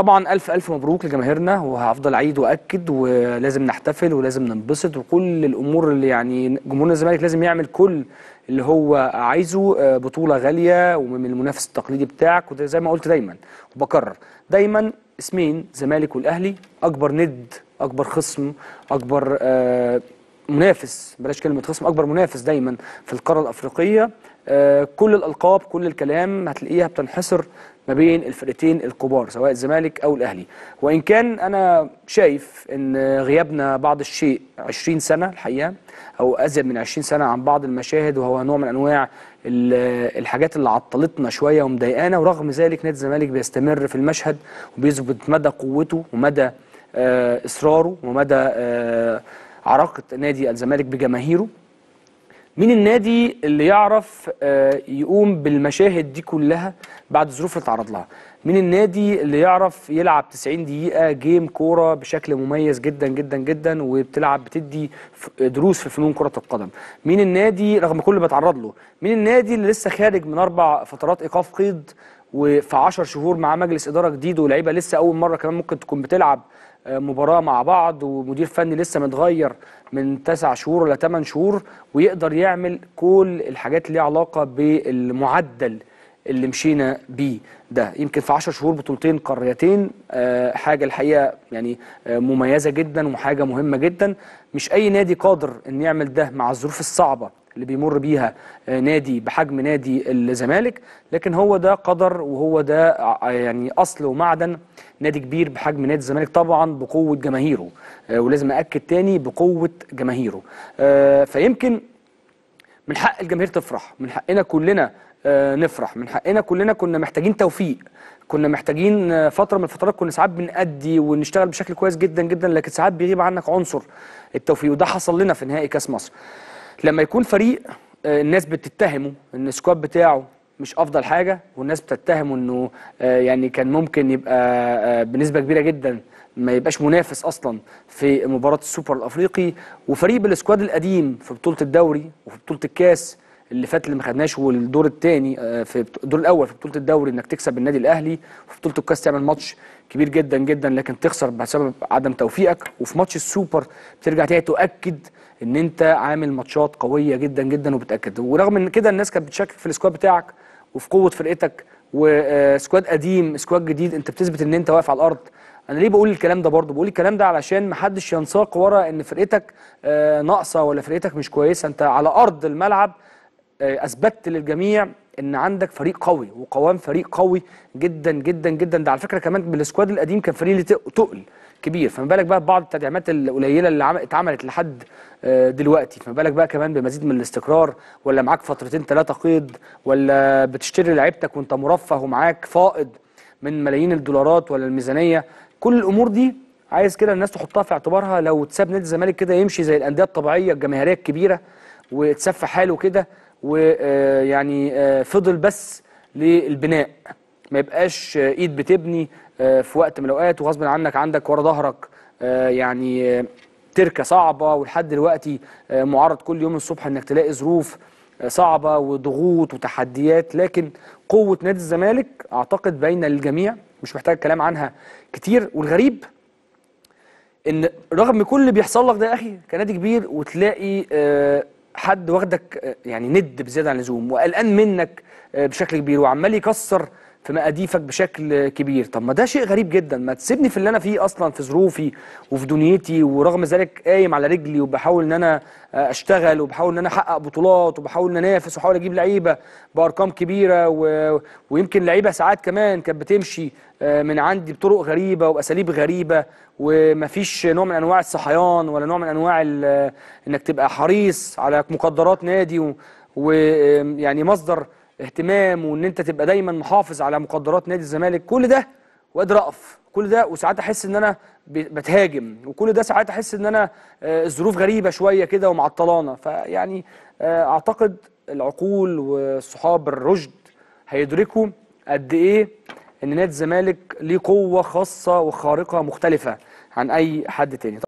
طبعا ألف ألف مبروك لجماهيرنا وهفضل أعيد وأكد ولازم نحتفل ولازم ننبسط وكل الأمور اللي يعني جمهور الزمالك لازم يعمل كل اللي هو عايزه آه، بطولة غالية ومن المنافس التقليدي بتاعك وزي زي ما قلت دايما وبكرر دايما اسمين زمالك والأهلي أكبر ند أكبر خصم أكبر آه منافس بلاش كلمه خصم اكبر منافس دايما في القاره الافريقيه آه، كل الالقاب كل الكلام هتلاقيها بتنحصر ما بين الفرقتين الكبار سواء الزمالك او الاهلي وان كان انا شايف ان غيابنا بعض الشيء 20 سنه الحقيقه او ازيد من 20 سنه عن بعض المشاهد وهو نوع من انواع الحاجات اللي عطلتنا شويه ومضايقانا ورغم ذلك نادي الزمالك بيستمر في المشهد وبيثبت مدى قوته ومدى آه، اصراره ومدى آه، عراقه نادي الزمالك بجماهيره مين النادي اللي يعرف آه، يقوم بالمشاهد دي كلها بعد الظروف اللي اتعرض لها مين النادي اللي يعرف يلعب 90 دقيقة جيم كورة بشكل مميز جدا جدا جدا وبتلعب بتدي دروس في فنون كرة القدم مين النادي رغم كل اللي بتعرض له مين النادي اللي لسه خارج من أربع فترات إيقاف قيد وفي 10 شهور مع مجلس اداره جديد ولاعيبه لسه اول مره كمان ممكن تكون بتلعب آه، مباراه مع بعض ومدير فني لسه متغير من 9 شهور ولا 8 شهور ويقدر يعمل كل الحاجات اللي ليها علاقه بالمعدل اللي مشينا بيه ده يمكن في 10 شهور بطولتين قاريتين أه حاجه الحقيقه يعني أه مميزه جدا وحاجه مهمه جدا مش اي نادي قادر ان يعمل ده مع الظروف الصعبه اللي بيمر بيها آه، نادي بحجم نادي الزمالك لكن هو ده قدر وهو ده آه، يعني اصل ومعدن نادي كبير بحجم نادي الزمالك طبعا بقوه جماهيره آه، ولازم اكد تاني بقوه جماهيره فيمكن من حق الجماهير تفرح من حقنا كلنا نفرح من حقنا كلنا كنا محتاجين توفيق كنا محتاجين فتره من الفترات كنا ساعات بنأدي ونشتغل بشكل كويس جدا جدا لكن ساعات بيغيب عنك عنصر التوفيق وده حصل لنا في نهائي كاس مصر لما يكون فريق آه، الناس بتتهمه ان السكواد بتاعه مش افضل حاجه والناس بتتهمه انه آه، يعني كان ممكن يبقى آه، بنسبه كبيره جدا ما يبقاش منافس اصلا في مباراه السوبر الافريقي وفريق بالسكواد القديم في بطوله الدوري وفي بطوله الكاس اللي فات اللي ما خدناش والدور الثاني آه، في الدور الاول في بطوله الدوري انك تكسب النادي الاهلي وفي بطوله الكاس تعمل ماتش كبير جدا جدا لكن تخسر بسبب عدم توفيقك وفي ماتش السوبر بترجع تاني تؤكد ان انت عامل ماتشات قويه جدا جدا وبتاكد ورغم ان كده الناس كانت بتشكك في السكواد بتاعك وفي قوه فرقتك وسكواد آه، قديم سكواد جديد انت بتثبت ان انت واقف على الارض انا ليه بقول الكلام ده برضه بقول الكلام ده علشان محدش ينساق ورا ان فرقتك آه، ناقصه ولا فرقتك مش كويسه انت على ارض الملعب آه، اثبتت للجميع ان عندك فريق قوي وقوام فريق قوي جدا جدا جدا ده على فكره كمان بالسكواد القديم كان فريق تقل كبير فما بالك بقى ببعض التدعيمات القليله اللي اتعملت لحد آه، دلوقتي فما بالك بقى كمان بمزيد من الاستقرار ولا معاك فترتين ثلاثه قيد ولا بتشتري لعيبتك وانت مرفه ومعاك فائض من ملايين الدولارات ولا الميزانيه كل الامور دي عايز كده الناس تحطها في اعتبارها لو تساب نادي الزمالك كده يمشي زي الانديه الطبيعيه الجماهيريه الكبيره وتسفى حاله كده ويعني آه، فضل بس للبناء ما يبقاش آه، ايد بتبني آه، في وقت من الاوقات وغصب عنك عندك ورا ظهرك يعني تركه صعبه ولحد دلوقتي معرض كل يوم الصبح انك تلاقي ظروف صعبه وضغوط وتحديات لكن قوه نادي الزمالك اعتقد باينه للجميع مش محتاج كلام عنها كتير والغريب ان رغم كل اللي بيحصل لك ده يا اخي كنادي كبير وتلاقي حد واخدك آه، يعني ند بزياده عن اللزوم وقلقان منك آه، بشكل كبير وعمال يكسر في مقاديفك بشكل كبير طب ما ده شيء غريب جدا ما تسيبني في اللي انا فيه اصلا في ظروفي وفي دنيتي ورغم ذلك قايم على رجلي وبحاول ان انا اشتغل وبحاول ان انا احقق بطولات وبحاول ان انافس واحاول اجيب لعيبه بارقام كبيره و... ويمكن لعيبه ساعات كمان كانت بتمشي آه، من عندي بطرق غريبه واساليب غريبه ومفيش نوع من انواع الصحيان ولا نوع من انواع ال... آه، انك تبقى حريص على مقدرات نادي ويعني و... آه، يعني مصدر اهتمام وان انت تبقى دايما محافظ على مقدرات نادي الزمالك كل ده وقادر اقف كل ده وساعات احس ان انا بتهاجم وكل ده ساعات احس ان انا آه، الظروف غريبه شويه كده ومعطلانه فيعني آه، اعتقد العقول والصحاب الرشد هيدركوا قد ايه ان نادي الزمالك ليه قوه خاصه وخارقه مختلفه عن اي حد تاني